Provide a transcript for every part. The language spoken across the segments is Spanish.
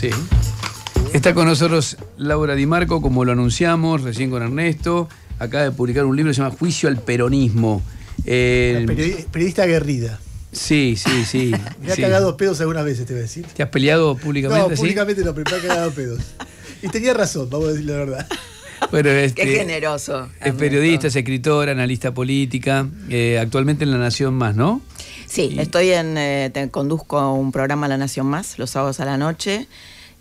Sí. Está con nosotros Laura Di Marco, como lo anunciamos recién con Ernesto. Acaba de publicar un libro que se llama Juicio al Peronismo. periodista, aguerrida. Sí, sí, sí. Te ha pedos algunas veces, te voy a decir. ¿Te has peleado públicamente? No, públicamente no, pero me ha cagado pedos. Y tenía razón, vamos a decir la verdad. Pero Qué este, generoso. Es periodista, es escritora, analista política. Eh, actualmente en La Nación Más, ¿no? Sí, estoy en. Eh, conduzco un programa La Nación Más los sábados a la noche.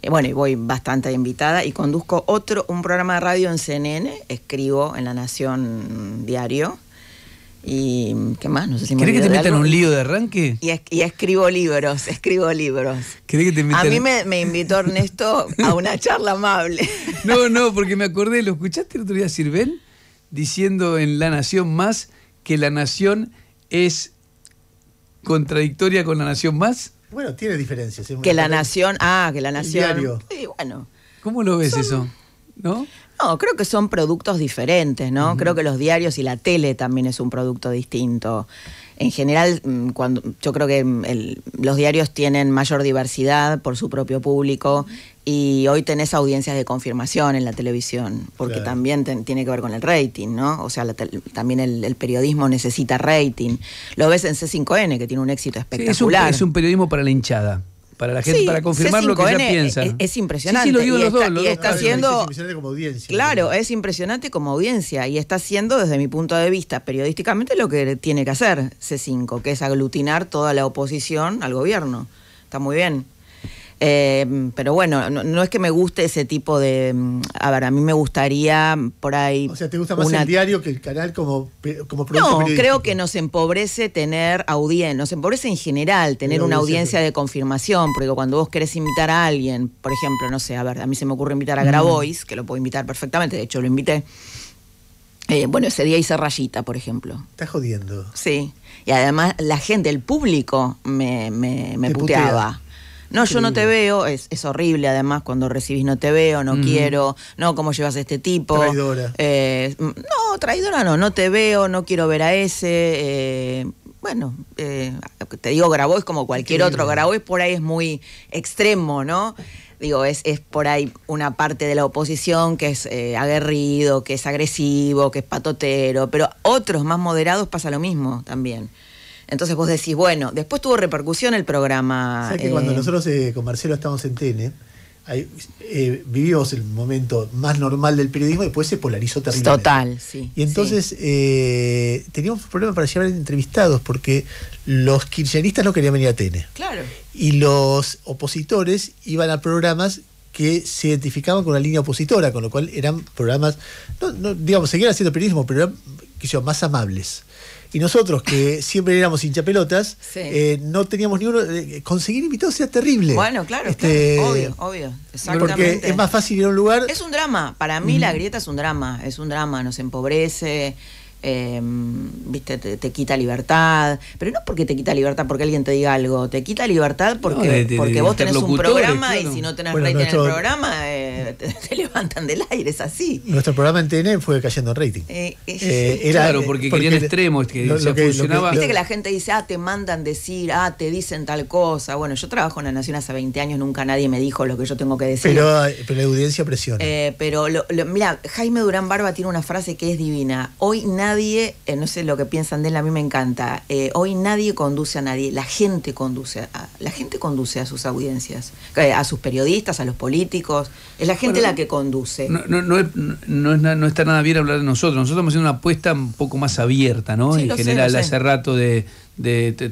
Eh, bueno, y voy bastante invitada. Y conduzco otro, un programa de radio en CNN. Escribo en La Nación Diario. Y qué más, no me que te metan un lío de arranque? Y, escribo libros, escribo libros. que te A mí me, invitó Ernesto a una charla amable. no, no, porque me acordé, ¿lo escuchaste el otro día, Sirven? Diciendo en La Nación Más que La Nación es contradictoria con La Nación Más. Bueno, tiene diferencias. que La Nación, ah, que La Nación... Sí, bueno. ¿Cómo lo ves eso? ¿No? No, creo que son productos diferentes, ¿no? Creo que los diarios y la tele también es un producto distinto. En general, mm, cuando yo creo que mm, los diarios tienen mayor diversidad por su propio público y hoy tenés audiencias de confirmación en la televisión, porque también tiene que ver con el rating, ¿no? O sea, también el, periodismo necesita rating. Lo ves en C5N, que tiene un éxito espectacular. es un periodismo para la hinchada para la gente, para confirmar lo que ya eh, piensan. Es, impresionante. y está, haciendo como audiencia. Claro, es impresionante como audiencia y está haciendo, desde mi punto de vista, periodísticamente lo que tiene que hacer C5, que es aglutinar toda la oposición al gobierno. Está muy bien. Em, pero bueno, no, es que me guste ese tipo de. Mm, a ver, a mí me gustaría por ahí. O sea, ¿te gusta más el diario que el canal como, como producto No, creo que nos empobrece tener audiencia, nos empobrece en general tener una audiencia de confirmación, porque cuando vos querés invitar a alguien, por ejemplo, no sé, a ver, a mí se me ocurre invitar a Grabois, que lo puedo invitar perfectamente, de hecho lo invité. Eh, bueno, ese día hice rayita, por ejemplo. Está jodiendo. Sí. Y además la gente, el público, me, me, me puteaba no, yo no te veo, es, es, horrible además cuando recibís no te veo, no quiero, no, cómo llevas a este tipo. Traidora. Eh, mm, no, traidora no, no te veo, no quiero ver a ese. Eh, bueno, eh, te digo es como cualquier otro, es por ahí es muy extremo, ¿no? Digo, es, es por ahí una parte de la oposición que es aguerrido, que es agresivo, que es patotero, pero otros más moderados pasa lo mismo también. Entonces vos decís, bueno, después tuvo repercusión el programa. O que cuando eh, nosotros eh, con Marcelo estábamos en TN, eh, vivimos el momento más normal del periodismo y después se polarizó terriblemente. Total, sí. Y entonces teníamos problemas para llevar entrevistados porque los kirchneristas no querían venir a TN. Claro. Y los opositores iban a programas que se identificaban con la línea opositora, con lo cual eran programas, no, digamos, seguían haciendo periodismo, pero eran, más amables. Y nosotros, que siempre éramos hinchapelotas, eh, no teníamos ni uno. Eh, conseguir invitados era terrible. Bueno, claro, este, obvio, obvio. Exactamente. Porque es más fácil ir a un lugar. Es un drama. Para mí, la grieta es un drama. Es un drama. Nos empobrece. Em, viste, te, quita libertad, pero no porque te quita libertad porque alguien te diga algo, te quita libertad porque, porque vos tenés un programa y si no tenés rating en el programa eh, te, levantan del aire, es así. Nuestro programa en TN fue cayendo en rating. Eh, eh, claro, porque, porque querían extremos, que funcionaba. viste que la gente dice, ah, te mandan decir, ah, te dicen tal cosa. Bueno, yo trabajo en la Nación hace 20 años, nunca nadie me dijo lo que yo tengo que decir. Pero, pero la audiencia presiona. pero mira, Jaime Durán Barba tiene una frase que es divina. Hoy nadie nadie, eh, no sé lo que piensan de él, a mí me encanta, eh, hoy nadie conduce a nadie, la gente conduce a, la gente conduce a sus audiencias, eh, a sus periodistas, a los políticos, es la gente la que conduce. No, está nada bien hablar de nosotros, nosotros estamos haciendo una apuesta un poco más abierta, ¿no? en general, hace rato de,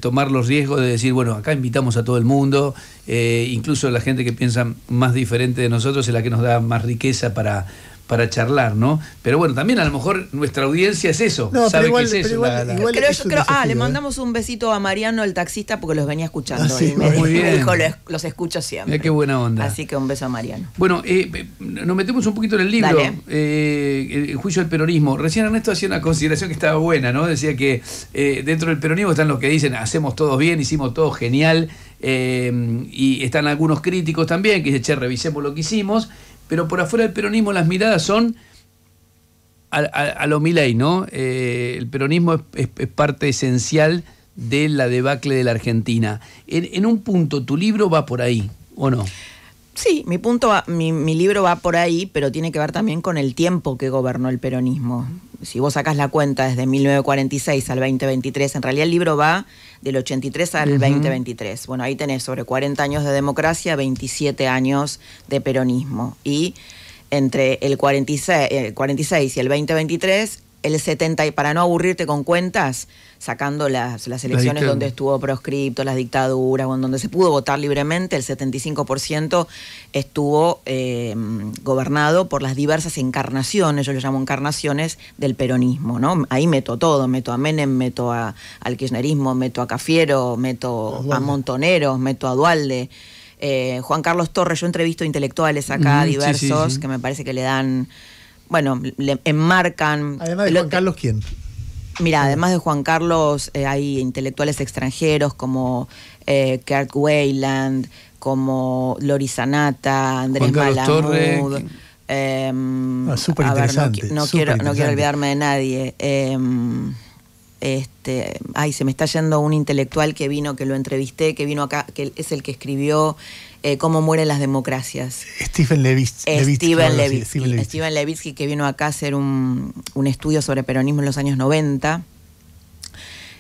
tomar los riesgos de decir, bueno, acá invitamos a todo el mundo, incluso la gente que piensa más diferente de nosotros es la que nos da más riqueza para para charlar, ¿no? Pero bueno, también a lo mejor nuestra audiencia es eso. sabe que es eso. ah, le ¿eh? mandamos un besito a Mariano, el taxista, porque los venía escuchando. Ah, y me, dijo, los, escucho siempre. qué buena onda. Así que un beso a Mariano. Bueno, eh, eh, nos metemos un poquito en el libro, el juicio del peronismo. Recién Ernesto hacía una consideración que estaba buena, ¿no? Decía que dentro del peronismo están los que dicen, hacemos todo bien, hicimos todo genial. y están algunos críticos también que dicen, che, revisemos lo que hicimos, pero por afuera del peronismo las miradas son a, a, lo Milei, ¿no? Eh, el peronismo es, parte esencial de la debacle de la Argentina. en un punto, tu libro va por ahí, ¿o no? Sí, mi punto, mi, libro va por ahí, pero tiene que ver también con el tiempo que gobernó el peronismo. Si vos sacas la cuenta desde 1946 al 2023, en realidad el libro va del 83 al 2023. Bueno, ahí tenés sobre 40 años de democracia, 27 años de peronismo. Y entre el 46 y el 2023 el 70, y para no aburrirte con cuentas, sacando las, las elecciones donde estuvo proscripto, las dictaduras, donde se pudo votar libremente, el 75% estuvo eh, gobernado por las diversas encarnaciones, yo lo llamo encarnaciones del peronismo, ¿no? Ahí meto todo, meto a Menem, meto a, al kirchnerismo, meto a Cafiero, meto a Montoneros, meto a Dualde. Eh, Juan Carlos Torres, yo entrevisto intelectuales acá, diversos, que me parece que le dan bueno, le enmarcan. Además de Juan Carlos, ¿quién? Mira, además de Juan Carlos, eh, hay intelectuales extranjeros como eh, Kurt Weyland, como Lori Sanata, Andrés Malamud. Eh, ah, súper interesante. No, no quiero, no quiero olvidarme de nadie. Em, este, ay, se me está yendo un intelectual que vino, que lo entrevisté, que vino acá, que es el que escribió eh, Cómo mueren las democracias. Stephen Levitsky. Eh, Stephen Levitsky, Levitsky. que vino acá a hacer un, estudio sobre peronismo en los años 90.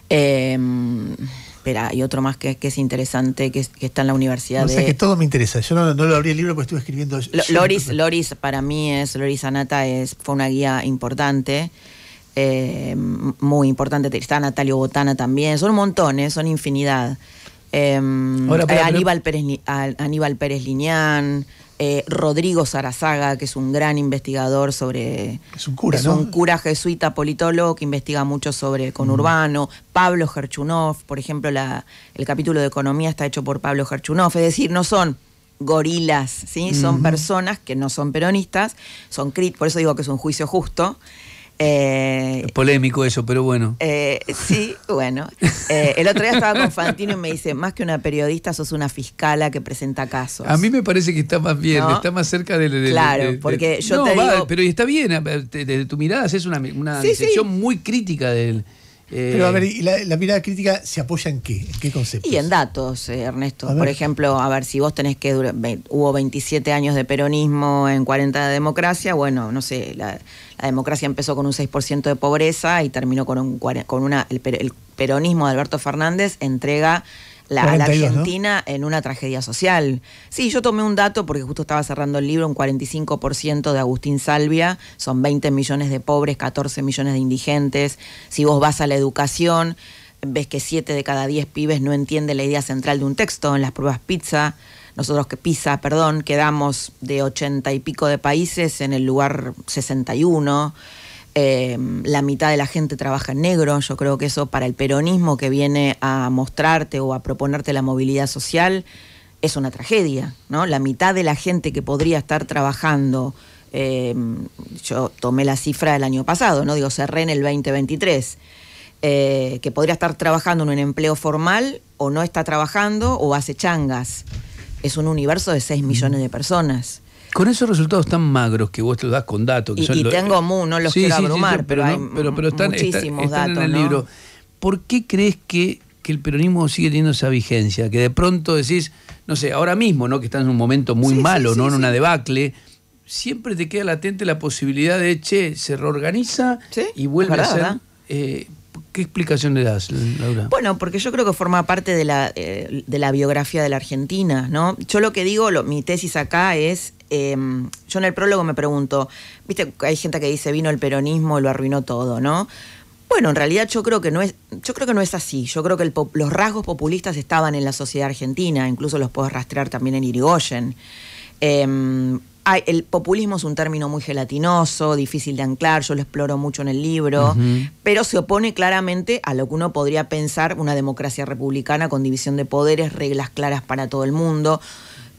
Em, Pero hay otro más que, es interesante, que, está en la universidad. O sea, que todo me interesa. Yo no, lo abrí el libro porque estuve escribiendo. Loris, Loris, para mí es, Loris Anata es, fue una guía importante. Eh, muy importante. Está Natalio Botana también. Son montones, son infinidad. Em, eh, Aníbal, Pérez, Aníbal eh, Rodrigo Sarazaga, que es un gran investigador sobre. Es un cura, es un cura jesuita politólogo que investiga mucho sobre conurbano. Mm. Pablo Gerchunov, por ejemplo, la, el capítulo de economía está hecho por Pablo Gerchunov. Es decir, no son gorilas, ¿sí? Son personas que no son peronistas, son críticos, por eso digo que es un juicio justo. Eh, es polémico eso, pero bueno. Eh, sí, bueno. Eh, el otro día estaba con Fantino y me dice, más que una periodista, sos una fiscala que presenta casos. A mí me parece que está más bien, está más cerca del... claro, porque yo te pero está bien, desde tu mirada es una, una muy crítica De él eh, Pero a ver, ¿y la, mirada crítica se apoya en qué? ¿En qué conceptos? Y en datos, eh, Ernesto. Por ejemplo, a ver, si vos tenés que hubo 27 años de peronismo en 40 de democracia, bueno, no sé, la, democracia empezó con un 6% de pobreza y terminó con, un, con una... el peronismo de Alberto Fernández entrega la, Argentina en una tragedia social. Sí, yo tomé un dato porque justo estaba cerrando el libro, un 45% de Agustín Salvia, son 20 millones de pobres, 14 millones de indigentes. Si vos vas a la educación, ves que 7 de cada 10 pibes no entiende la idea central de un texto en las pruebas pizza. Nosotros que pizza, perdón, quedamos de 80 y pico de países en el lugar 61. Em, la mitad de la gente trabaja en negro. Yo creo que eso para el peronismo que viene a mostrarte o a proponerte la movilidad social es una tragedia, ¿no? La mitad de la gente que podría estar trabajando, em, yo tomé la cifra del año pasado, ¿no? Digo, cerré en el 2023. Eh, que podría estar trabajando en un empleo formal o no está trabajando o hace changas. Es un universo de 6 millones de personas con esos resultados tan magros que vos te los das con datos. y, tengo eh, mu, no los quiero abrumar, pero, hay muchísimos datos, en el libro. ¿Por qué crees que, que, el peronismo sigue teniendo esa vigencia? Que de pronto decís, no sé, ahora mismo, ¿no? Que estás en un momento muy malo, ¿no? en una debacle. Siempre te queda latente la posibilidad de, che, se reorganiza y vuelve a ser... Eh, ¿Qué explicación le das, Laura? Bueno, porque yo creo que forma parte de la, eh, de la biografía de la Argentina, ¿no? Yo lo que digo, lo, mi tesis acá es Em, yo en el prólogo me pregunto, viste, hay gente que dice vino el peronismo y lo arruinó todo, ¿no? Bueno, en realidad yo creo que no es, yo creo que no es así. Yo creo que los rasgos populistas estaban en la sociedad argentina, incluso los puedo rastrear también en Irigoyen. Em, el populismo es un término muy gelatinoso, difícil de anclar, yo lo exploro mucho en el libro, pero se opone claramente a lo que uno podría pensar una democracia republicana con división de poderes, reglas claras para todo el mundo.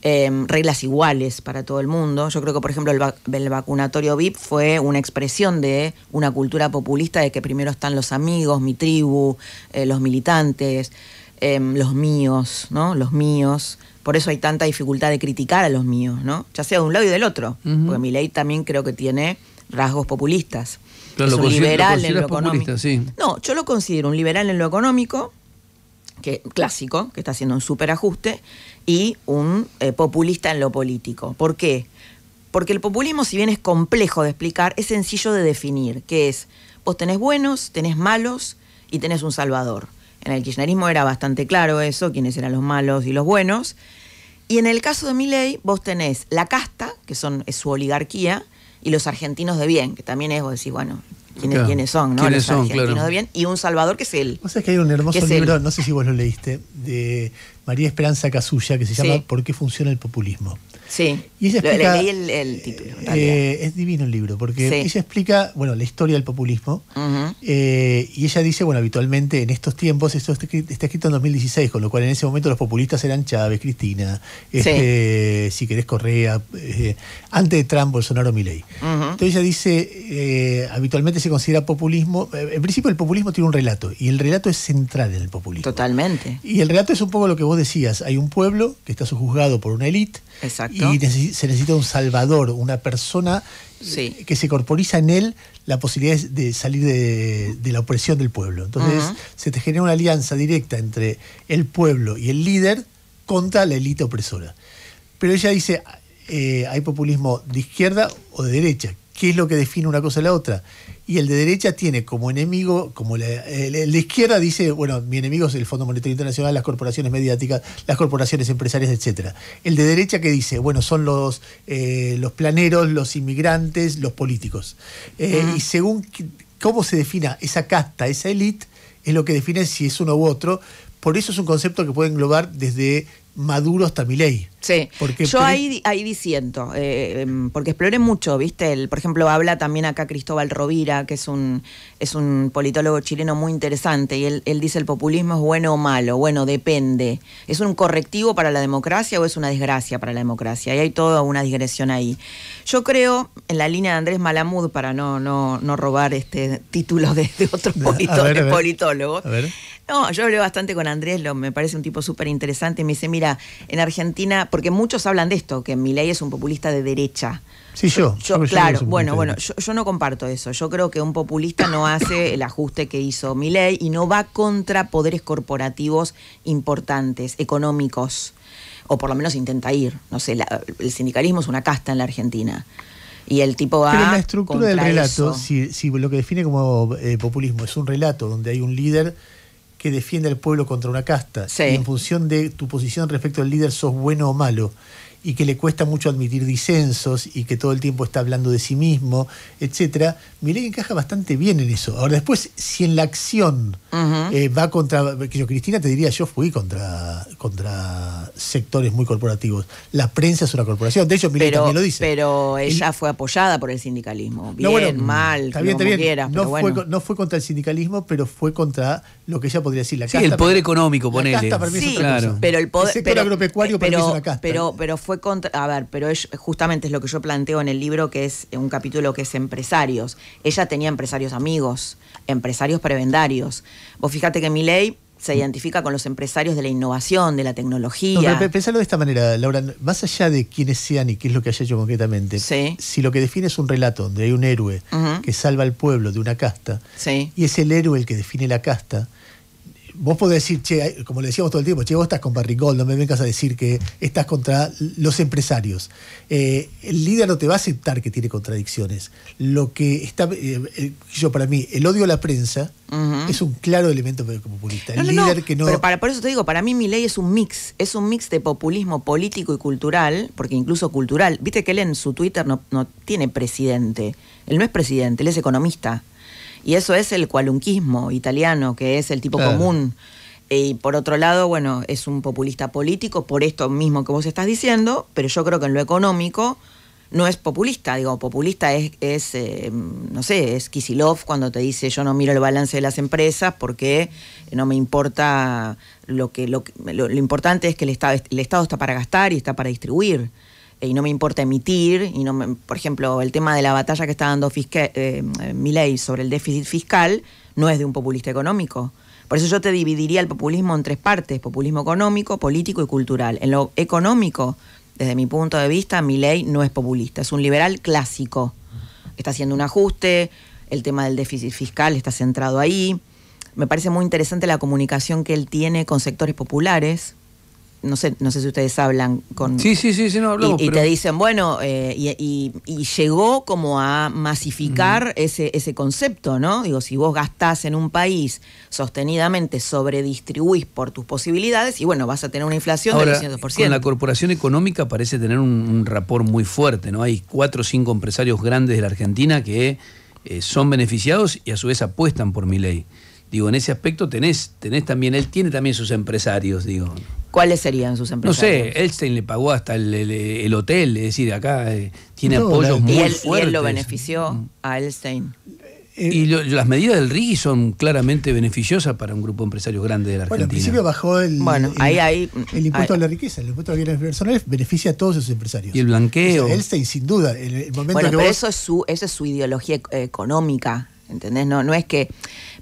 Em, reglas iguales para todo el mundo. Yo creo que, por ejemplo, el, vacunatorio VIP fue una expresión de una cultura populista de que primero están los amigos, mi tribu, eh, los militantes, em, los míos, ¿no? Los míos. Por eso hay tanta dificultad de criticar a los míos, ¿no? Ya sea de un lado y del otro. Porque mi ley también creo que tiene rasgos populistas. un liberal en lo económico. No, yo lo considero un liberal en lo económico, que, clásico, que está haciendo un superajuste, y un eh, populista en lo político. ¿Por qué? Porque el populismo, si bien es complejo de explicar, es sencillo de definir, que es, vos tenés buenos, tenés malos y tenés un salvador. En el kirchnerismo era bastante claro eso, quiénes eran los malos y los buenos. Y en el caso de Milei, vos tenés la casta, que son, es su oligarquía, y los argentinos de bien, que también es, vos decís, bueno, quiénes, quiénes son, ¿no? ¿Quiénes son, claro. bien, y un Salvador que es él. ¿Vos sabés que hay un hermoso libro, no sé si vos lo leíste, de María Esperanza Casulla, que se llama ¿Por qué funciona el populismo? Sí, y leí el, título. Eh, es divino el libro, porque ella explica, bueno, la historia del populismo, eh, y ella dice, bueno, habitualmente en estos tiempos, esto está escrito en 2016, con lo cual en ese momento los populistas eran Chávez, Cristina, este, si querés Correa, eh, antes de Trump, Bolsonaro, Milei. Entonces ella dice, habitualmente se considera populismo, en principio el populismo tiene un relato, y el relato es central en el populismo. Totalmente. Y el relato es un poco lo que vos decías, hay un pueblo que está sujuzgado por una élite, Exacto y se necesita un salvador, una persona eh, que se corporiza en él la posibilidad de salir de, la opresión del pueblo. Entonces se te genera una alianza directa entre el pueblo y el líder contra la élite opresora. Pero ella dice, eh, hay populismo de izquierda o de derecha qué es lo que define una cosa a la otra. Y el de derecha tiene como enemigo, como la, izquierda dice, bueno, mi enemigo es el Fondo Monetario Internacional, las corporaciones mediáticas, las corporaciones empresarias, etcétera. El de derecha que dice, bueno, son los, eh, los planeros, los inmigrantes, los políticos. Eh, y según cómo se defina esa casta, esa élite, es lo que define si es uno u otro. Por eso es un concepto que puede englobar desde Maduro hasta Milei. Sí, yo ahí, ahí diciendo eh, em, porque exploré mucho, ¿viste? El, por ejemplo, habla también acá Cristóbal Rovira, que es un, es un politólogo chileno muy interesante, y él, él dice el populismo es bueno o malo, bueno, depende. ¿Es un correctivo para la democracia o es una desgracia para la democracia? Y hay toda una digresión ahí. Yo creo, en la línea de Andrés Malamud, para no, no, robar este título de, otro politólogo, no, yo hablé bastante con Andrés, me parece un tipo súper interesante, y me dice, mira, en Argentina porque muchos hablan de esto, que Milei es un populista de derecha. Sí, yo. yo, claro, bueno, bueno, yo, no comparto eso. Yo creo que un populista no hace el ajuste que hizo Milei y no va contra poderes corporativos importantes, económicos, o por lo menos intenta ir. No sé, el sindicalismo es una casta en la Argentina. Y el tipo va. Pero la estructura del relato, si, lo que define como eh, populismo es un relato donde hay un líder que defiende al pueblo contra una casta. Y en función de tu posición respecto al líder, sos bueno o malo y que le cuesta mucho admitir disensos y que todo el tiempo está hablando de sí mismo, etcétera, Milei encaja bastante bien en eso. Ahora después, si en la acción eh, va contra, que yo, Cristina te diría, yo fui contra, contra sectores muy corporativos. La prensa es una corporación, de hecho Milei también lo dice. Pero ella fue apoyada por el sindicalismo, bien, mal, está no, fue, contra el sindicalismo, pero fue contra lo que ella podría decir la casta. Sí, el poder económico, ponele. sí, Pero el poder sector agropecuario pero, para mí es Pero, pero fue contra... A ver, pero es, justamente es lo que yo planteo en el libro, que es un capítulo que es empresarios. Ella tenía empresarios amigos, empresarios prebendarios. Vos fíjate que mi ley se identifica con los empresarios de la innovación, de la tecnología. No, pensalo de esta manera, Laura, más allá de quiénes sean y qué es lo que haya hecho concretamente, si lo que define es un relato donde hay un héroe que salva al pueblo de una casta, y es el héroe el que define la casta, vos podés decir, che, como le decíamos todo el tiempo, che, vos estás con Barrigol, no me vengas a decir que estás contra los empresarios. Eh, el líder no te va a aceptar que tiene contradicciones. Lo que está, eh, eh, yo para mí, el odio a la prensa es un claro elemento populista. El líder que no. Pero para, por eso te digo, para mí mi ley es un mix, es un mix de populismo político y cultural, porque incluso cultural. Viste que él en su Twitter no, no tiene presidente. Él no es presidente, él es economista. Y eso es el cualunquismo italiano, que es el tipo común. Eh, y por otro lado, bueno, es un populista político por esto mismo que vos estás diciendo, pero yo creo que en lo económico no es populista, digo, populista es, es eh, no sé, es Kisilov cuando te dice yo no miro el balance de las empresas porque no me importa lo que, lo, lo importante es que el Estado, el Estado está para gastar y está para distribuir y no me importa emitir, y no por ejemplo, el tema de la batalla que está dando eh, eh, mi ley sobre el déficit fiscal no es de un populista económico. Por eso yo te dividiría el populismo en tres partes, populismo económico, político y cultural. En lo económico, desde mi punto de vista, ley no es populista, es un liberal clásico. Está haciendo un ajuste, el tema del déficit fiscal está centrado ahí. Me parece muy interesante la comunicación que él tiene con sectores populares, no sé, no sé si ustedes hablan con... Sí, sí, sí, no Y, y te dicen, bueno, eh, y, llegó como a masificar ese, concepto, ¿no? Digo, si vos gastás en un país sostenidamente, sobredistribuís por tus posibilidades y bueno, vas a tener una inflación del 200%. En la corporación económica parece tener un, rapor muy fuerte, ¿no? Hay cuatro o cinco empresarios grandes de la Argentina que eh, son beneficiados y a su vez apuestan por mi ley. Digo, en ese aspecto tenés, tenés también, él tiene también sus empresarios, digo. ¿Cuáles serían sus empresarios? No sé, Elstein le pagó hasta el, hotel, es decir, acá eh, tiene apoyos muy y fuertes. Y él lo benefició a Elstein. Eh, eh, y las medidas del RIGI son claramente beneficiosas para un grupo de empresarios grande de la Argentina. Bueno, al principio bajó el, impuesto a la riqueza, el impuesto a bienes personales beneficia a todos esos empresarios. Y el blanqueo. Elstein, sin duda. bueno, pero eso, es su, es su ideología económica, ¿entendés? No, no es que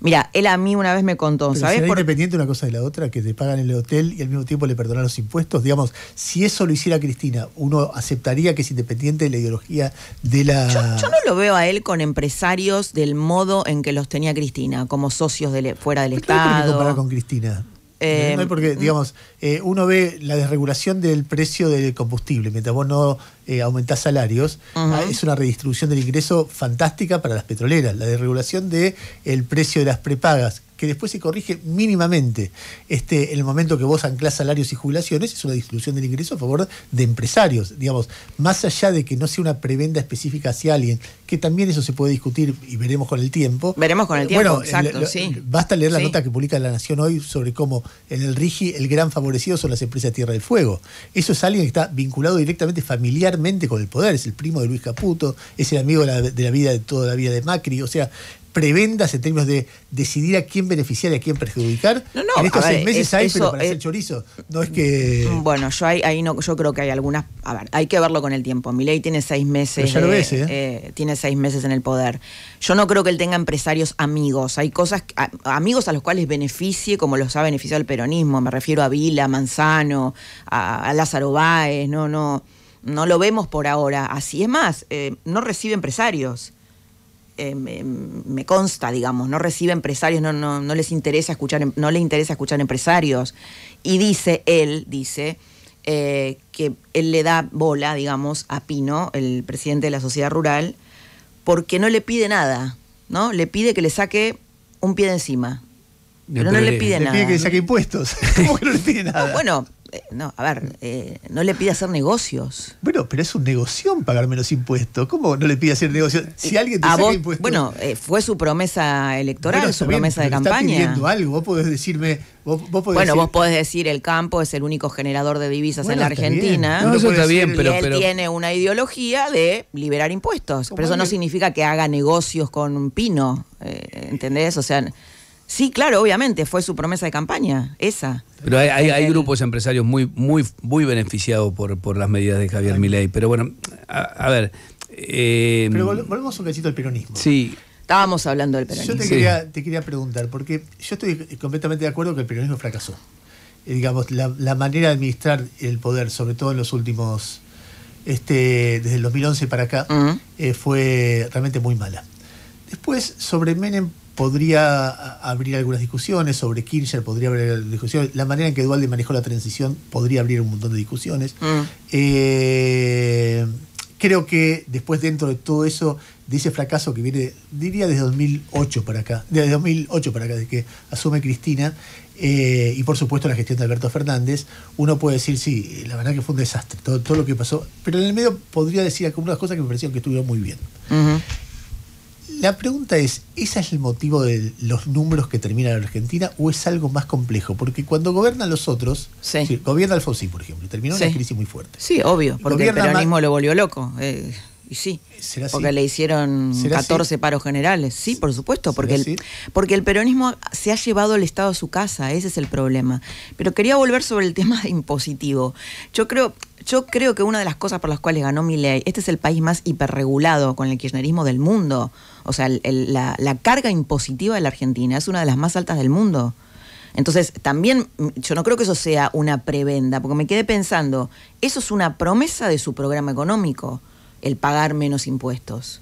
Mira, él a mí una vez me contó, ¿sabes? es por... independiente una cosa de la otra, que te pagan el hotel y al mismo tiempo le perdonan los impuestos. Digamos, si eso lo hiciera Cristina, ¿uno aceptaría que es independiente de la ideología de la. Yo, no lo veo a él con empresarios del modo en que los tenía Cristina, como socios de fuera del Estado. qué Estado. con Cristina? Eh, no hay porque, ¿Mm? digamos, eh, uno ve la desregulación del precio del combustible, mientras vos no eh, aumentás salarios, ah, es una redistribución del ingreso fantástica para las petroleras. La desregulación del precio de las prepagas, que después se corrige mínimamente. Este, en el momento que vos anclas salarios y jubilaciones, es una distribución del ingreso a favor de empresarios. Digamos, más allá de que no sea una prebenda específica hacia alguien, que también eso se puede discutir y veremos con el tiempo. Veremos con el eh, tiempo, bueno, exacto, Basta leer la nota que publica La Nación hoy sobre cómo en el RIGI el gran favorecido son las empresas Tierra del Fuego. Eso es alguien que está vinculado directamente familiarmente con el poder, es el primo de Luis Caputo, es el amigo de la, de la vida de toda la vida de Macri, o sea, prebendas en términos de decidir a quién beneficiar y a quién perjudicar. No, no, en estos seis meses hay, pero para hacer chorizo. No es que. Mm, bueno, yo hay, ahí, no, yo creo que hay algunas. A ver, hay que verlo con el tiempo. ley tiene seis meses. ¿eh? Eh, tiene seis meses en el poder. Yo no creo que él tenga empresarios amigos. Hay cosas, amigos a los cuales beneficie, como los ha beneficiado el peronismo. Me refiero a Vila, Manzano, a, Lázaro Báez, no, no. No lo vemos por ahora. Así es más, eh, no recibe empresarios. Eh, me, consta, digamos, no recibe empresarios, no, no, les interesa escuchar, em, no le interesa escuchar empresarios. Y dice él, dice, eh, que él le da bola, digamos, a Pino, el presidente de la sociedad rural, porque no le pide nada, ¿no? Le pide que le saque un pie de encima. Pero, no le pide nada. pide que saque impuestos. bueno, eh, no, a ver, eh, no le pide hacer negocios. Bueno, pero es un negocio pagar menos impuestos. ¿Cómo no le pide hacer negocios? Eh, si alguien te impuestos. Bueno, fue su promesa electoral, su promesa de campaña. Está pidiendo algo, vos podés decirme. Vos, bueno, vos podés decir el campo es el único generador de divisas en la Argentina. No, no, eso está bien, pero, y él tiene una ideología de liberar impuestos. Pero eso no significa que haga negocios con Pino. ¿Entendés? O sea. Sí, claro, obviamente, fue su promesa de campaña, esa. Pero hay, grupos empresarios muy, muy, muy beneficiados por, por las medidas de Javier Milei. Pero bueno, a, ver. Eh, Pero volvemos un cachito al peronismo. Sí. Estábamos hablando del peronismo. Yo te quería, preguntar, porque yo estoy completamente de acuerdo que el peronismo fracasó. Eh, digamos, la, manera de administrar el poder, sobre todo en los últimos. Este, desde el 2011 para acá, mm. eh, fue realmente muy mala. Después, sobre Menem podría abrir algunas discusiones sobre Kirchner, podría abrir discusiones. La manera en que Dualde manejó la transición podría abrir un montón de discusiones. Mm. Eh, creo que después, dentro de todo eso, de ese fracaso que viene, diría desde 2008 para acá, desde 2008 para acá, desde que asume Cristina, eh, y por supuesto la gestión de Alberto Fernández, uno puede decir, sí, la verdad que fue un desastre todo, lo que pasó, pero en el medio podría decir algunas cosas que me parecieron que estuvieron muy bien. La pregunta es, ¿ese es el motivo de los números que termina en Argentina o es algo más complejo? Porque cuando gobiernan los otros, gobierna Alfonsín, por ejemplo, terminó una crisis muy fuerte. Sí, obvio, porque el peronismo lo volvió loco. Eh. Y sí, porque le hicieron 14 paros generales. Sí, por supuesto, porque el, porque el peronismo se ha llevado el Estado a su casa, ese es el problema. Pero quería volver sobre el tema impositivo. Yo creo, yo creo que una de las cosas por las cuales ganó mi ley, este es el país más hiperregulado con el kirchnerismo del mundo. O sea, la carga impositiva de la Argentina es una de las más altas del mundo. Entonces, también mm, yo no creo que eso sea una prebenda, porque me quedé pensando, eso es una promesa de su programa económico el pagar menos impuestos,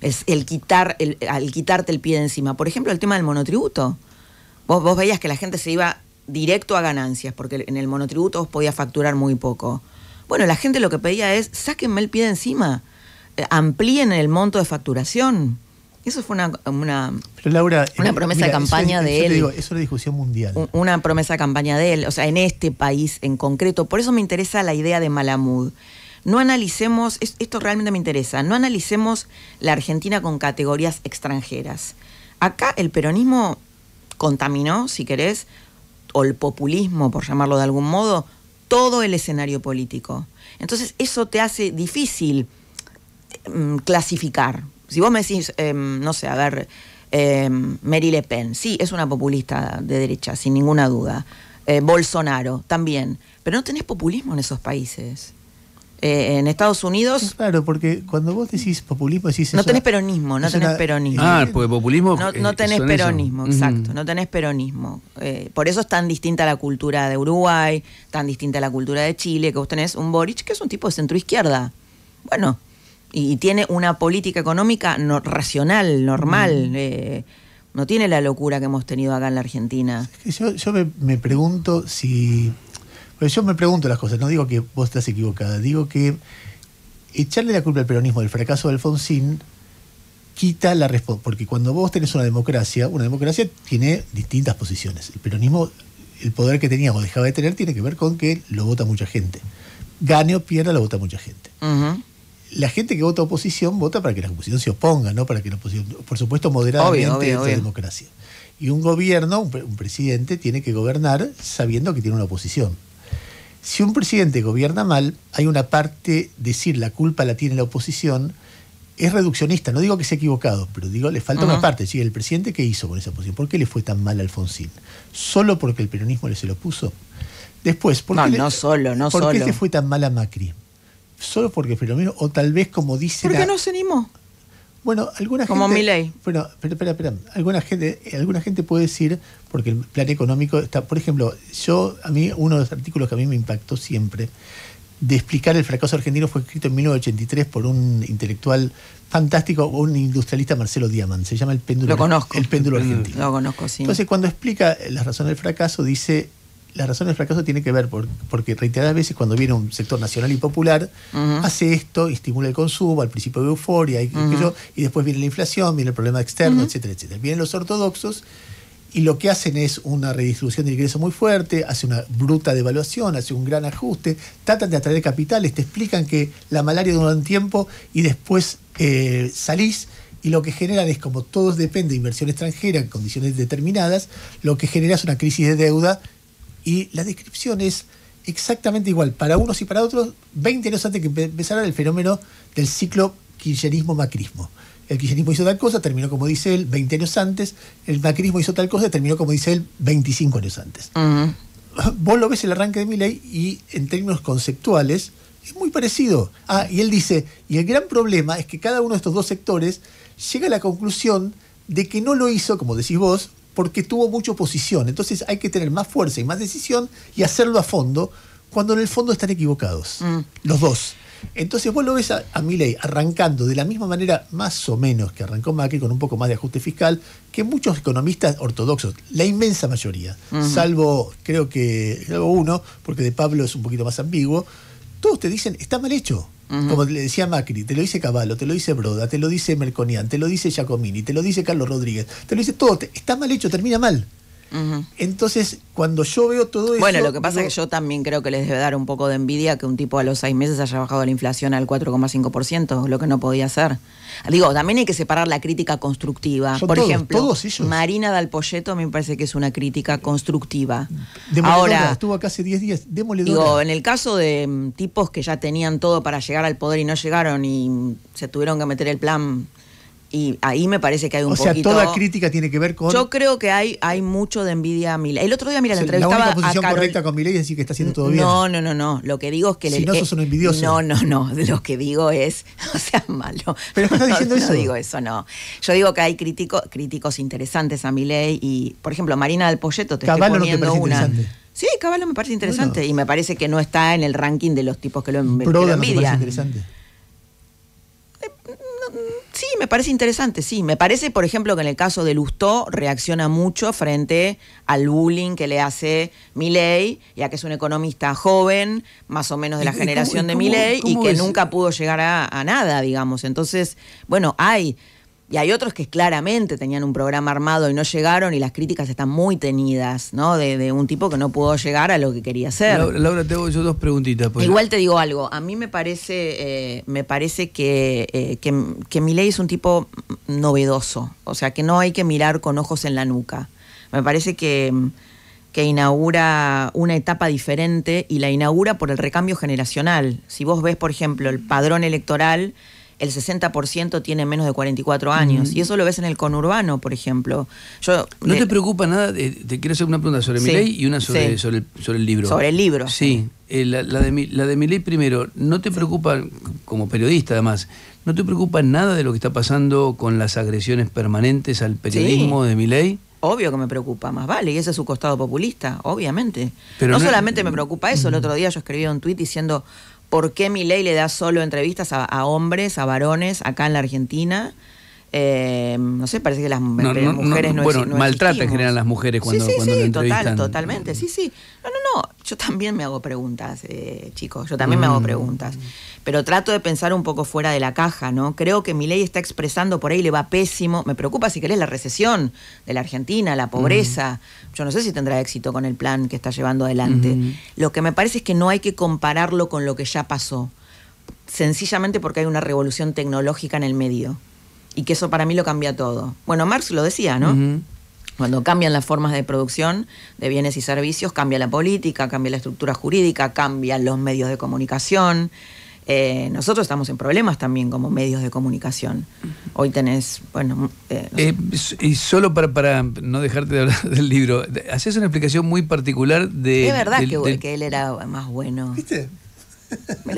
el, el quitar, el, al quitarte el pie de encima. Por ejemplo, el tema del monotributo. Vos, vos veías que la gente se iba directo a ganancias, porque en el monotributo vos podías facturar muy poco. Bueno, la gente lo que pedía es, sáquenme el pie de encima, eh, amplíen el monto de facturación. Eso fue una, Laura, eh, una promesa de campaña de él. eso es una discusión mundial. Una promesa de campaña de él, o sea, en este país en concreto. Por eso me interesa la idea de Malamud no analicemos, esto realmente me interesa, no analicemos la Argentina con categorías extranjeras. Acá el peronismo contaminó, si querés, o el populismo, por llamarlo de algún modo, todo el escenario político. Entonces eso te hace difícil mm, clasificar. Si vos me decís, em, no sé, a ver, Mary em, Le Pen, sí, es una populista de derecha, sin ninguna duda. Eh, Bolsonaro, también. Pero no tenés populismo en esos países. Eh, en Estados Unidos. Claro, porque cuando vos decís populismo, decís... No tenés peronismo, no tenés peronismo. Ah, pues populismo... No, eh, tenés peronismo, exacto, no tenés peronismo. Eh, por eso es tan distinta la cultura de Uruguay, tan distinta la cultura de Chile, que vos tenés un Boric que es un tipo de centroizquierda. Bueno, y, tiene una política económica racional, normal. no tiene la locura que hemos tenido acá en la Argentina. Es que yo, me pregunto si yo me pregunto las cosas, no digo que vos estás equivocada, digo que echarle la culpa al peronismo del fracaso de Alfonsín quita la respuesta, porque cuando vos tenés una democracia, una democracia tiene distintas posiciones. El peronismo, el poder que tenía o dejaba de tener tiene que ver con que lo vota mucha gente. Gane o pierda, lo vota mucha gente. La gente que vota oposición vota para que la oposición se oponga, no para que la por supuesto, moderadamente democracia. Y un gobierno, un presidente, tiene que gobernar sabiendo que tiene una oposición si un presidente gobierna mal, hay una parte, decir la culpa la tiene la oposición, es reduccionista. No digo que sea equivocado, pero digo, le falta una parte. Si el presidente, ¿qué hizo con esa oposición? ¿Por qué le fue tan mal a Alfonsín? ¿Solo porque el peronismo le se lo puso? Después, ¿por no, qué, no solo, no ¿por qué fue tan mal a Macri? ¿Solo porque el peronismo? O tal vez, como dice. ¿Por qué no se animó? Bueno, alguna Como gente. mi ley. Bueno, pero espera, espera. Alguna gente, alguna gente puede decir, porque el plan económico está. Por ejemplo, yo, a mí, uno de los artículos que a mí me impactó siempre de explicar el fracaso argentino fue escrito en 1983 por un intelectual fantástico, un industrialista Marcelo Diamant, se llama el péndulo. El péndulo argentino. Lo conozco, sí. Entonces, cuando explica las razones del fracaso, dice la razón del fracaso tiene que ver porque reiteradas veces cuando viene un sector nacional y popular, hace esto, estimula el consumo, al principio de euforia, y, después viene la inflación, viene el problema externo, etcétera, etcétera. Vienen los ortodoxos y lo que hacen es una redistribución del ingreso muy fuerte, hace una bruta devaluación, hace un gran ajuste, tratan de atraer capitales, te explican que la malaria dura un tiempo y después eh, salís y lo que generan es como todos depende de inversión extranjera en condiciones determinadas, lo que genera es una crisis de deuda y la descripción es exactamente igual para unos y para otros, 20 años antes que empezara el fenómeno del ciclo kirchnerismo-macrismo. El kirchnerismo hizo tal cosa, terminó como dice él 20 años antes, el macrismo hizo tal cosa, terminó como dice él 25 años antes. Vos lo ves el arranque de mi y en términos conceptuales es muy parecido. Ah, y él dice, y el gran problema es que cada uno de estos dos sectores llega a la conclusión de que no lo hizo, como decís vos, porque tuvo mucha oposición. Entonces hay que tener más fuerza y más decisión y hacerlo a fondo, cuando en el fondo están equivocados, mm. los dos. Entonces vos lo ves a, mi Milley arrancando de la misma manera, más o menos, que arrancó Macri con un poco más de ajuste fiscal, que muchos economistas ortodoxos, la inmensa mayoría, salvo creo que salvo uno, porque de Pablo es un poquito más ambiguo, todos te dicen, está mal hecho. Como le decía Macri, te lo dice Caballo, te lo dice Broda, te lo dice Merconian, te lo dice Giacomini, te lo dice Carlos Rodríguez, te lo dice todo. está mal hecho, termina mal. Entonces, cuando yo veo todo eso. Bueno, lo que pasa es que yo también creo que les debe dar un poco de envidia que un tipo a los seis meses haya bajado la inflación al 4,5%, lo que no podía hacer. Digo, también hay que separar la crítica constructiva. Por ejemplo, todos Marina Dalpolleto me parece que es una crítica constructiva. Demoledora, Ahora. Estuvo acá hace 10 días. Digo, en el caso de mm, tipos que ya tenían todo para llegar al poder y no llegaron y se tuvieron que meter el plan y ahí me parece que hay un o sea, toda crítica tiene que ver con... Yo creo que hay, mucho de envidia a Milei. El otro día, mira, la o sea, La posición correcta con Milei es decir que está haciendo todo bien. No, no, no, no. Lo que digo es que... Si no sos un envidioso. No, no, no. Lo que digo es... O sea, malo. Pero no, está diciendo eso. digo eso, no. Yo digo que hay críticos críticos interesantes a Milei y, por ejemplo, Marina del Poyeto... te Caballo poniendo una... Sí, Caballo me parece interesante y me parece que no está en el ranking de los tipos que lo, envidian. Pero no te parece interesante eh, Sí, me parece interesante, sí. Me parece, por ejemplo, que en el caso de Lustó reacciona mucho frente al bullying que le hace Milei, ya que es un economista joven, más o menos de la generación de Milei, y que nunca pudo llegar a nada, digamos. Entonces, bueno, hay y hay otros que claramente tenían un programa armado y no llegaron y las críticas están muy tenidas, ¿no? De, un tipo que no pudo llegar a lo que quería hacer. Laura, tengo yo dos preguntitas. Pues. Igual te digo algo, a mí me parece, eh, me parece que, mi eh, que, es un tipo novedoso, o sea, que no hay que mirar con ojos en la nuca. Me parece que, que inaugura una etapa diferente y la inaugura por el recambio generacional. Si vos ves, por ejemplo, el padrón electoral el 60% tiene menos de 44 años. Y eso lo ves en el conurbano, por ejemplo. Yo, ¿No te preocupa nada? Eh, te quiero hacer una pregunta sobre mi ley y una sobre, el, libro. Sobre el libro. Sí, eh, la, de mi, ley primero. ¿No te preocupa, como periodista además, no te preocupa nada de lo que está pasando con las agresiones permanentes al periodismo de mi ley? Obvio que me preocupa, más vale, y ese es su costado populista, obviamente. Pero no, no solamente me preocupa eso, el otro día yo escribí un tuit diciendo, por qué mi ley le da solo entrevistas a, hombres, a varones acá en la Argentina eh, no sé, parece que las mujeres no, Bueno, maltrata en general a las mujeres cuando, sí, sí, cuando sí, total, totalmente, sí, sí. No, no, no, yo también me hago preguntas, eh, chicos, yo también me hago mm. preguntas. Pero trato de pensar un poco fuera de la caja, ¿no? Creo que mi ley está expresando por ahí, le va pésimo. Me preocupa, si querés, la recesión de la Argentina, la pobreza. Mm. Yo no sé si tendrá éxito con el plan que está llevando adelante. Lo que me parece es que no hay que compararlo con lo que ya pasó, sencillamente porque hay una revolución tecnológica en el medio y que eso para mí lo cambia todo. Bueno, Marx lo decía, ¿no? Cuando cambian las formas de producción de bienes y servicios, cambia la política, cambia la estructura jurídica, cambian los medios de comunicación. Eh, nosotros estamos en problemas también como medios de comunicación. Hoy tenés, bueno... Eh, eh, y solo para, para, no dejarte de hablar del libro, haces una explicación muy particular de... Es verdad que, que él era más bueno.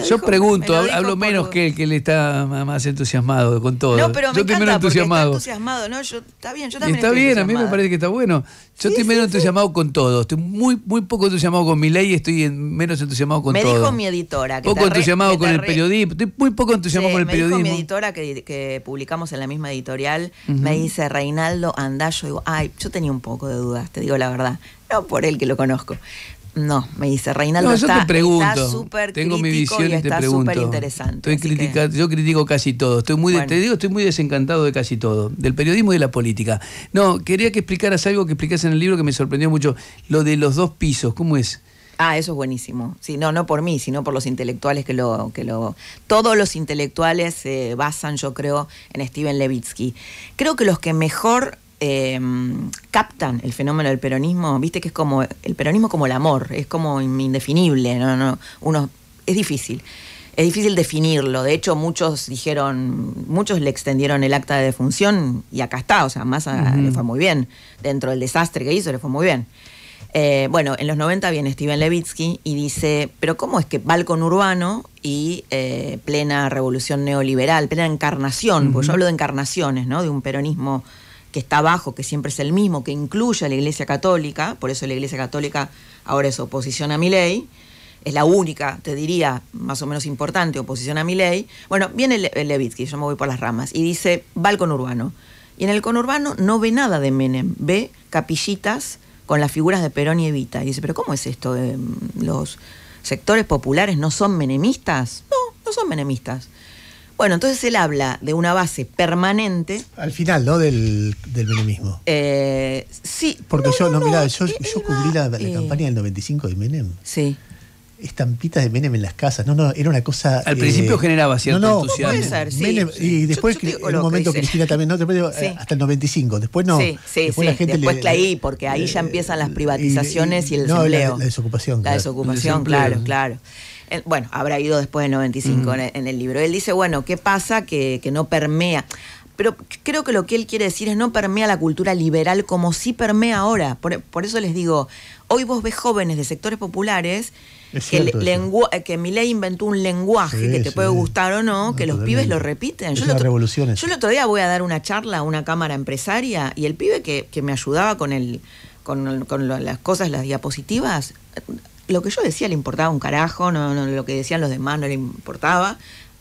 Yo pregunto, hablo menos que él, que le está más entusiasmado con todo. No, pero me yo estoy menos entusiasmado. Está ¿no? yo, está bien, yo también. Está bien, a mí me parece que está bueno. Yo estoy menos entusiasmado con todo. Estoy muy, muy poco entusiasmado con mi ley y estoy menos entusiasmado con todo. Me dijo mi editora que Poco entusiasmado con el periodismo. Estoy muy poco entusiasmado con el me periodismo. Dijo mi editora que, publicamos en la misma editorial me dice Reinaldo Andallo. Digo, ay, yo tenía un poco de dudas, te digo la verdad. No por él que lo conozco. No, me dice Reinaldo. No, yo está, te tengo mi visión y, te interesante. Estoy Yo critico casi todo. Estoy muy, Te digo, estoy muy desencantado de casi todo, del periodismo y de la política. No, quería que explicaras algo que explicas en el libro que me sorprendió mucho. Lo de los dos pisos, ¿cómo es? Ah, eso es buenísimo. Sí, no, no por mí, sino por los intelectuales que lo, que lo. Todos los intelectuales se basan, yo creo, en Steven Levitsky. Creo que los que mejor Em, captan el fenómeno del peronismo, viste que es como el peronismo como el amor, es como indefinible, no, no, uno es difícil. Es difícil definirlo. De hecho, muchos dijeron, muchos le extendieron el acta de defunción y acá está. O sea, más le fue muy bien. Dentro del desastre que hizo, le fue muy bien. Eh, bueno, en los 90 viene Steven Levitsky y dice, pero ¿cómo es que balcón urbano y eh, plena revolución neoliberal, plena encarnación? Porque yo hablo de encarnaciones, ¿no? De un peronismo que está abajo, que siempre es el mismo, que incluye a la Iglesia Católica, por eso la Iglesia Católica ahora es oposición a mi ley, es la única, te diría, más o menos importante oposición a mi ley. Bueno, viene Levitsky, yo me voy por las ramas, y dice, va al conurbano. Y en el conurbano no ve nada de Menem, ve capillitas con las figuras de Perón y Evita. Y dice, pero ¿cómo es esto? Mm, ¿Los sectores populares no son menemistas? No, no son menemistas. Bueno, entonces él habla de una base permanente. Al final, ¿no? Del, del menemismo. Eh, sí. Porque yo, no, mira, mirá, yo, eh, cubrí la, la eh, campaña del 95 de Menem. Sí estampitas de Menem en las casas. No, no, era una cosa. Al eh, principio generaba generaba cierto no, no, entusiasmo. Puede ser, sí, Menem, y después, en un momento, Cristina también, ¿no? Después, Hasta el 95. Después no. después la gente después le, ahí, porque ahí ya empiezan las privatizaciones y, el desempleo. La, la, desocupación. La desocupación, claro, claro bueno, habrá ido después del 95 en, el, libro. Él dice, bueno, ¿qué pasa que, no permea? pero creo que lo que él quiere decir es no permea la cultura liberal como sí permea ahora. Por, eso les digo, hoy vos ves jóvenes de sectores populares que, eh, que Milei inventó un lenguaje que te puede gustar o no, que los pibes lo repiten. yo, yo el otro día voy a dar una charla a una cámara empresaria y el pibe que, me ayudaba con las cosas, las diapositivas, lo que yo decía le importaba un carajo, no, lo que decían los demás no le importaba.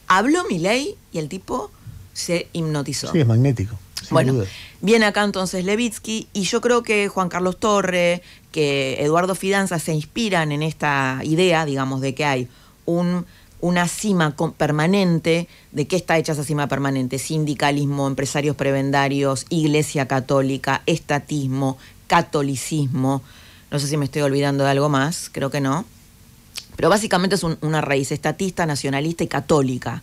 Habló mi ley y el tipo se hipnotizó. Sí, es magnético. Bueno, viene acá entonces Levitsky y yo creo que Juan Carlos Torre, que Eduardo Fidanza se inspiran en esta idea, digamos, de que hay un una cima permanente, ¿de qué está hecha esa cima permanente? Sindicalismo, empresarios prebendarios, iglesia católica, estatismo, catolicismo, no sé si me estoy olvidando de algo más, creo que no. Pero básicamente es una raíz estatista, nacionalista y católica.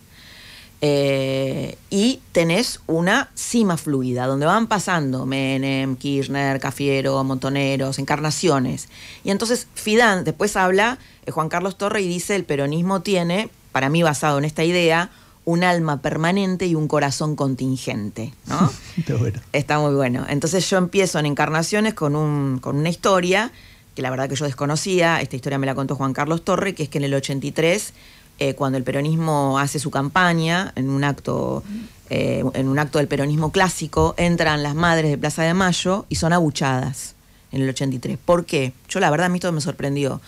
Eh, y tenés una cima fluida, donde van pasando Menem, Kirchner, Cafiero, Montoneros, encarnaciones. Y entonces Fidán después habla eh, Juan Carlos Torre y dice, el peronismo tiene, para mí basado en esta idea, un alma permanente y un corazón contingente. ¿no? Está, muy bueno. Entonces yo empiezo en Encarnaciones con, un, con una historia que la verdad que yo desconocía, esta historia me la contó Juan Carlos Torre, que es que en el 83, eh, cuando el peronismo hace su campaña, en un acto, eh, en un acto del peronismo clásico, entran las madres de Plaza de Mayo y son abuchadas en el 83. ¿Por qué? Yo la verdad a mí todo me sorprendió.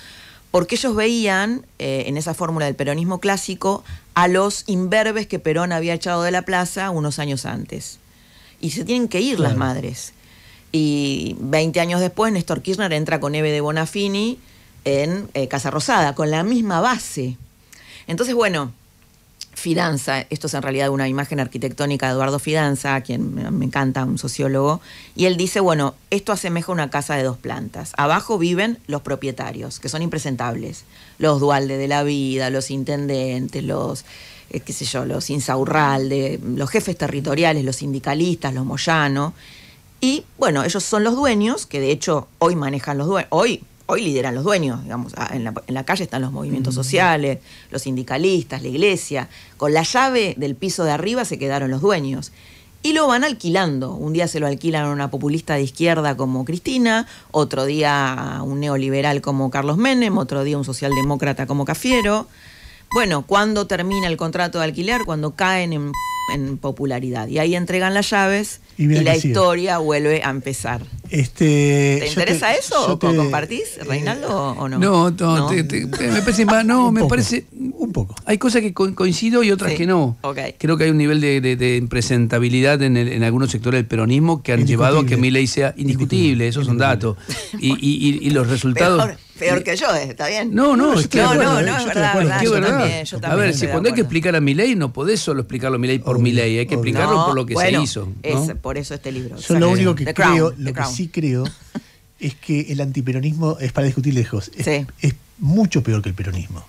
Porque ellos veían eh, en esa fórmula del peronismo clásico a los imberbes que Perón había echado de la plaza unos años antes. Y se tienen que ir las madres. Y 20 años después, Néstor Kirchner entra con Eve de Bonafini en eh, Casa Rosada, con la misma base. Entonces, bueno, Fidanza, esto es en realidad una imagen arquitectónica de Eduardo Fidanza, a quien me encanta, un sociólogo, y él dice, bueno, esto asemeja una casa de dos plantas. Abajo viven los propietarios, que son impresentables, los dualde de la vida, los intendentes, los, eh, qué sé yo, los insaurralde, los jefes territoriales, los sindicalistas, los moyanos. Y bueno, ellos son los dueños, que de hecho hoy manejan los dueños, hoy hoy lideran los dueños, digamos, ah, en la, calle están los movimientos sociales, los sindicalistas, la iglesia, con la llave del piso de arriba se quedaron los dueños. Y lo van alquilando. Un día se lo alquilan a una populista de izquierda como Cristina, otro día a un neoliberal como Carlos Menem, otro día a un socialdemócrata como Cafiero. Bueno, cuando termina el contrato de alquiler? Cuando caen en en popularidad. Y ahí entregan las llaves y, la historia vuelve a empezar. Este, ¿Te interesa eso? ¿O compartís, eh, Reinaldo, o no? No, me parece no, me parece. Un poco. Hay cosas que coincido y otras que no. Creo que hay un nivel de, presentabilidad en, algunos sectores del peronismo que han llevado a que mi ley sea indiscutible, esos son datos. y, los resultados. Peor que yo, ¿eh? ¿está bien? No, no, es que no, no, no, es verdad, yo también, yo A ver, si cuando hay que explicar a mi ley, no podés solo explicarlo a mi ley por mi ley, hay que explicarlo por lo que se hizo. por eso este libro. Yo lo único que creo, lo que sí creo, es que el antiperonismo es para discutir lejos. Es, mucho peor que el peronismo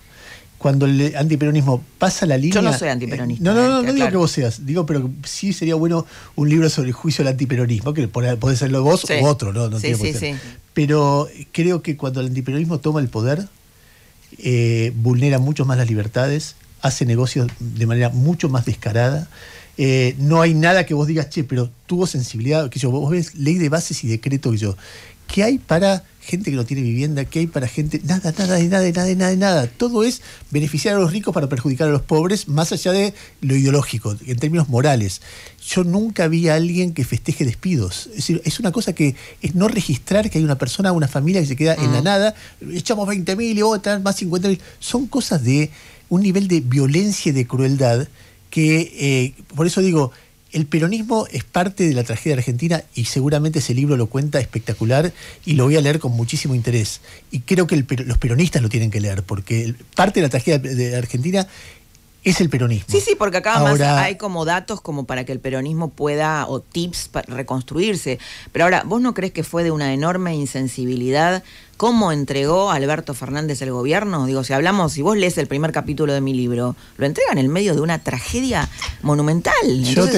cuando el antiperonismo pasa la línea. Yo no soy antiperonista. Eh, no, no, no, eh, no digo que vos seas, digo, pero sí sería bueno un libro sobre el juicio del antiperonismo, que podés hacerlo vos o otro, ¿no? sí, sí, sí pero creo que cuando el antiperonismo toma el poder, eh, vulnera mucho más las libertades, hace negocios de manera mucho más descarada. Eh, no hay nada que vos digas, che, pero tuvo sensibilidad, que yo, vos ves ley de bases y decreto y yo. ¿Qué hay para gente que no tiene vivienda, qué hay para gente, nada, nada, nada, nada, de nada, nada. Todo es beneficiar a los ricos para perjudicar a los pobres, más allá de lo ideológico, en términos morales. Yo nunca vi a alguien que festeje despidos. Es una cosa que es no registrar que hay una persona, una familia que se queda en la mm. nada, echamos 20 mil y otras, más 50 mil. Son cosas de un nivel de violencia y de crueldad que, eh, por eso digo, el peronismo es parte de la tragedia argentina y seguramente ese libro lo cuenta espectacular y lo voy a leer con muchísimo interés. Y creo que los peronistas lo tienen que leer porque parte de la tragedia de Argentina es el peronismo. Sí, sí, porque acá hay como datos como para que el peronismo pueda, o tips para reconstruirse. Pero ahora, ¿vos no crees que fue de una enorme insensibilidad cómo entregó Alberto Fernández el gobierno. Digo, si hablamos, si vos lees el primer capítulo de mi libro, lo entrega en el medio de una tragedia monumental. te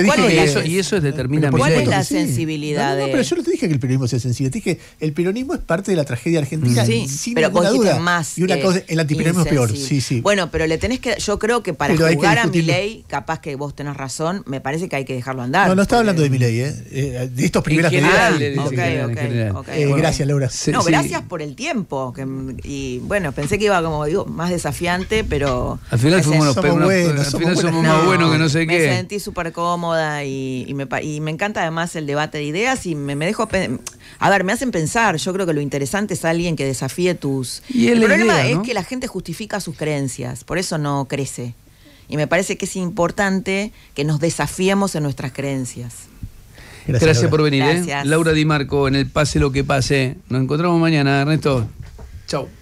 dije ¿cuál es y eso es determinante. ¿Cuál es la sensibilidad? No, pero yo no te dije que el peronismo sea sensible. Te dije que el peronismo es parte de la tragedia argentina. Sí, sin pero con duda. más. Y una cosa, el antiperonismo es peor. Sí, sí. Bueno, pero le tenés que. Yo creo que para jugar a mi ley, capaz que vos tenés razón, me parece que hay que dejarlo andar. No, no estaba hablando de mi ley, ¿eh? ¿eh? De estos primeros... medidas. Okay, okay, eh, okay, Gracias, Laura. no, gracias por el tiempo. Que, y bueno, pensé que iba como digo, más desafiante, pero. Al final somos, al final más buenos que no sé qué. Me sentí súper cómoda y, me, y, me, encanta además el debate de ideas y me, me dejo. A ver, me hacen pensar. Yo creo que lo interesante es alguien que desafíe tus. Y el problema es que la gente justifica sus creencias, por eso no crece. Y me parece que es importante que nos desafiemos en nuestras creencias. Gracias, por venir. ¿eh? Laura Di Marco, en el Pase lo que pase. Nos encontramos mañana, Ernesto. Chau.